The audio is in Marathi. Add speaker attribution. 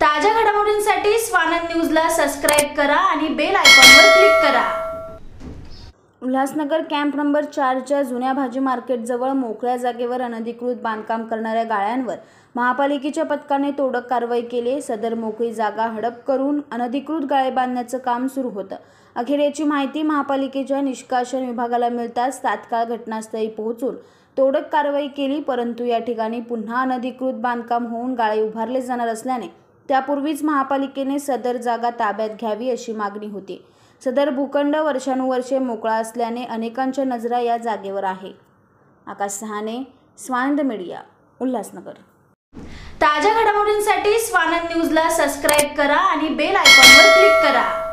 Speaker 1: ताज्या घडामोडींसाठी स्वानंद न्यूजला सबस्क्राईब करा आणि बेल आयकॉनवर क्लिक
Speaker 2: करा उल्हासनगर कॅम्प नंबर चारच्या जुन्या भाजी मार्केटजवळ मोकळ्या जागेवर अनधिकृत बांधकाम करणाऱ्या गाळ्यांवर महापालिकेच्या पथकाने तोडक कारवाई केली सदर मोकळी जागा हडप करून अनधिकृत गाळे बांधण्याचं काम सुरू होतं अखेर याची माहिती महापालिकेच्या निष्कासन विभागाला मिळताच तात्काळ घटनास्थळी पोहोचून तोडक कारवाई केली परंतु या ठिकाणी पुन्हा अनधिकृत बांधकाम होऊन गाळे उभारले जाणार असल्याने त्यापूर्वीच महापालिकेने सदर जागा ताब्यात घ्यावी अशी मागणी होती सदर भूखंड वर्षानुवर्षे मोकळा असल्याने अनेकांच्या नजरा या जागेवर आहे आकाश सहाने स्वानंद मीडिया उल्हासनगर
Speaker 1: ताज्या घडामोडींसाठी स्वानंद न्यूजला सबस्क्राईब करा आणि बेल आयकॉनवर क्लिक करा